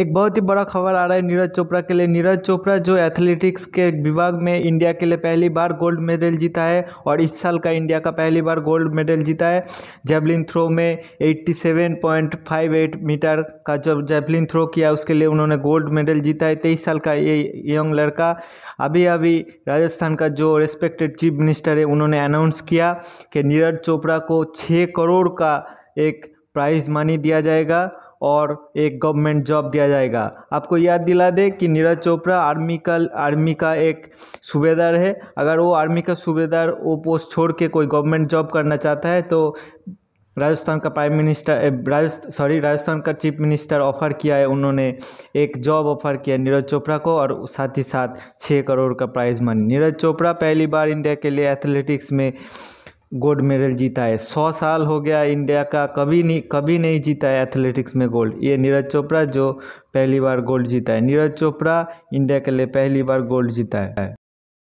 एक बहुत ही बड़ा खबर आ रहा है नीरज चोपड़ा के लिए नीरज चोपड़ा जो एथलेटिक्स के विभाग में इंडिया के लिए पहली बार गोल्ड मेडल जीता है और इस साल का इंडिया का पहली बार गोल्ड मेडल जीता है जेवलिन थ्रो में 87.58 मीटर का जो जेवलिन थ्रो किया उसके लिए उन्होंने गोल्ड मेडल जीता है तेईस साल का ये यंग लड़का अभी अभी राजस्थान का जो रिस्पेक्टेड चीफ मिनिस्टर है उन्होंने अनाउंस किया कि नीरज चोपड़ा को छः करोड़ का एक प्राइज़ मनी दिया जाएगा और एक गवर्नमेंट जॉब दिया जाएगा आपको याद दिला दे कि नीरज चोपड़ा आर्मी का आर्मी का एक सूबेदार है अगर वो आर्मी का सूबेदार वो पोस्ट छोड़ के कोई गवर्नमेंट जॉब करना चाहता है तो राजस्थान का प्राइम मिनिस्टर राजस्थ सॉरी राजस्थान का चीफ मिनिस्टर ऑफर किया है उन्होंने एक जॉब ऑफर किया नीरज चोपड़ा को और साथ ही साथ छः करोड़ का प्राइज़ मनी नीरज चोपड़ा पहली बार इंडिया के लिए एथलेटिक्स में गोल्ड मेडल जीता है सौ साल हो गया इंडिया का कभी नहीं कभी नहीं जीता है एथलेटिक्स में गोल्ड ये नीरज चोपड़ा जो पहली बार गोल्ड जीता है नीरज चोपड़ा इंडिया के लिए पहली बार गोल्ड जीता है